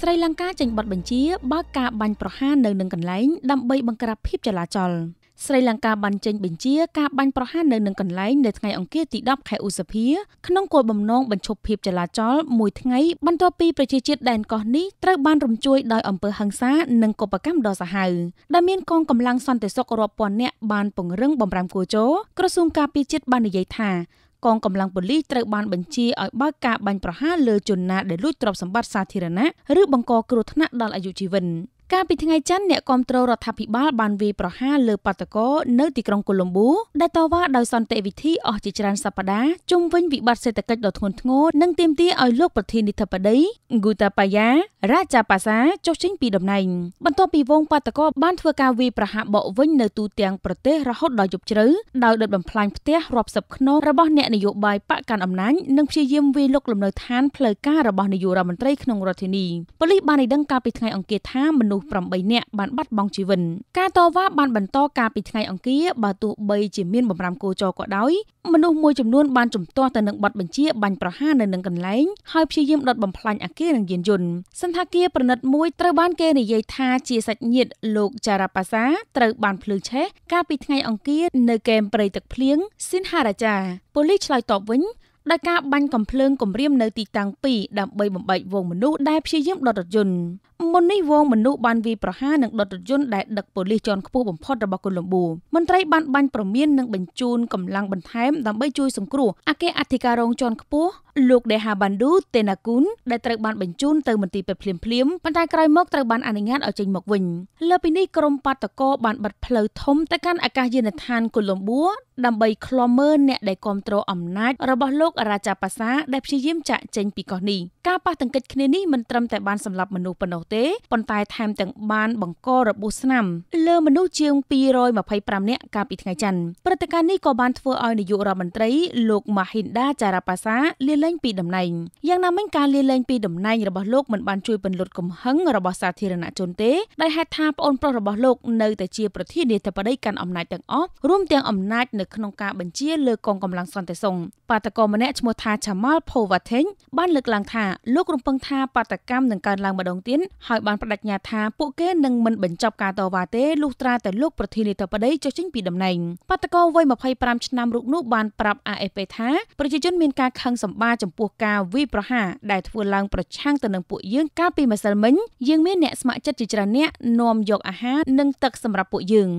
ស្រីលង្កាចេញបទបញ្ជាបើកការបាញ់ប្រហារនៅនឹងកន្លែងដើម្បីបង្ក្រាបភាពចលាចល ស្រីលង្កាបានចេញបញ្ជាការបាញ់ប្រហារនៅនឹងកន្លែងនៅថ្ងៃអង្គារទី10ខែឧសភាក្នុងគោលបំណងបញ្ឈប់ភាពចលាចលមួយថ្ងៃបន្ទាប់ពីប្រជាជាតិដែនកោះនេះត្រូវបានរំជួយដោយអំពើហិង្សានិងកុបកម្មដ៏សាហាវដែលមានកងកម្លាំងសន្តិសុខរាប់ពាន់នាក់បានពង្រឹងបំរាមគូជោក្រសួងការពារជាតិបាននិយាយថាកងកម្លាំងប៉ូលីសត្រូវបានបញ្ជាឲ្យបើកការបាញ់ប្រហារលើ ជនណា ដែលលួចទ្រព្យសម្បត្តិសាធារណៈឬបង្កគ្រោះថ្នាក់ដល់អាយុជីវិន។កាលពីថ្ងៃច័ន្ទអ្នកគាំទ្ររដ្ឋាភិបាល បានវាយប្រហារលើបាតកោនៅទីក្រុងកូឡុំបូដែលតវ៉ាដោយសន្តិវិធីអស់ជាច្រើនសប្តាហ៍ជុំវិញវិបត្តិសេដ្ឋកិច្ចដ៏ធ្ងន់ធ្ងរនិងទាមទារឲ្យលោកប្រធានាធិបតី Gotabaya Rajapaksa ចុះចេញពីតំណែងបន្ទាប់ពីវងបាតកោបានធ្វើការវាយប្រហារបកវិញនៅទូទាំងប្រទេសរហូតដល់យប់ជ្រៅដោយដុតបំផ្លាញផ្ទះរាប់សិបខ្នងរបស់អ្នកនយោបាយបកកាន់អំណាចនិងព្យាយាមវាយលុកលំនៅឋានផ្លូវការរបស់នាយករដ្ឋមន្ត្រីក្នុងរដ្ឋធានីប៉ូលីសបានឲ្យដឹងកាលពីថ្ងៃអង្គារថាមនុស្សមនុស្ស8នាក់បានបាត់បង់ជីវិតការតវ៉ាបានបន្តកាលពីថ្ងៃអង្គារបើទោះបីជាមានបំរាមគោចរក៏ដោយមនុស្សមួយចំនួនបានជំទាស់ទៅនឹងបទបញ្ជាបាញ់ប្រហារនៅនឹងកន្លែងហើយព្យាយាមដុតបំផ្លាញអគារនិងយានយន្តសន្តាគារប្រណិតមួយត្រូវបានគេនិយាយថាជាសាច់ញាតិលោកចារ៉ាប៉ាសាត្រូវបានភ្លឺឆេះកាលពីថ្ងៃអង្គារនៅកែមព្រៃទឹកភ្លៀងស៊ីនហារាជាប៉ូលីសឆ្លើយតបវិញដោយការបាញ់កំភ្លើងគម្រាមនៅទីតាំង2ដើម្បីបំបែកវងមនុស្សដែលព្យាយាមដុតរថយន្តមុននេះវងមនុស្សបានវាយប្រហារនឹងដុតរថយន្តដែលដឹកប៉ូលីសជាន់ខ្ពស់បំផុតរបស់កូឡុំបូមន្ត្រីបានបាញ់ប្រមាននិងបញ្ជូនកម្លាំងបន្ថែមដើម្បីជួយសង្គ្រោះអគ្គអធិការរងជាន់ខ្ពស់លោកដេហាបានឌូតេណាគូនដែលត្រូវបានបញ្ជូនទៅមន្ទីរពេទ្យភ្លាមភ្លាមប៉ុន្តែក្រោយមកត្រូវបានអនុញ្ញាតឲ្យចេញមកវិញលើពីនេះក្រុមបាតកោបានបិទផ្លូវធំទៅកាន់អាកាសយានដ្ឋានកូឡុំបូដើម្បីឃ្លាំមើលអ្នកដែលគ្រប់គ្រងអំណាចរបស់លោករាជាប៉ាសាដែលព្យាយាមចាក់ចេញពីកោះនេះការប៉ះទង្គិចគ្នានេះមិនត្រឹមតែបានសម្លាប់មនុស្សប៉ុណ្ណោះទេប៉ុន្តែថែមទាំងបានបង្ករបួសស្នាមលើមនុស្សជាង225នាក់កាលពីថ្ងៃច័ន្ទព្រឹត្តិការណ៍នេះក៏បានធ្វើឲ្យនាយករដ្ឋមន្ត្រីលោក Mahinda Jarapasa លាលែងពីតំណែងយ៉ាងណាមិញការលាលែងពីតំណែងរបស់លោកមិនបានជួយពន្លត់កំហឹងរបស់សាធារណជនទេដោយហេតុថាប្អូនប្រុសរបស់លោកនៅតែជាប្រធានាធិបតីកាន់អំណាចទាំងអស់រួមទាំងអំណាចនៅក្នុងការបញ្ជាលើកងកម្លាំងសន្តិសុខបាតកោម្នាក់ឈ្មោះថា Chamal Povateng បានលើកឡើងថាលោករំពឹងថាបាតកម្មនឹងកើនឡើងម្ដងទៀតហើយបានបដិញ្ញាថាពួកគេនឹងមិនបញ្ចប់ការតវ៉ាទេលុះត្រាតែលោកប្រធានាធិបតីចុះចេញពីតំណែងបាតកោវ័យ25ឆ្នាំរូបនោះបានប្រាប់ AFP ថាប្រជាជនមានការខឹងសម្បាចំពោះការវាយប្រហារដែលធ្វើឡើងប្រឆាំងទៅនឹងពួកយើងកាលពីម្សិលមិញយើងមានអ្នកស្ម័គ្រចិត្តជាច្រើនអ្នកនាំយកអាហារនិងទឹកសម្រាប់ពួកយើង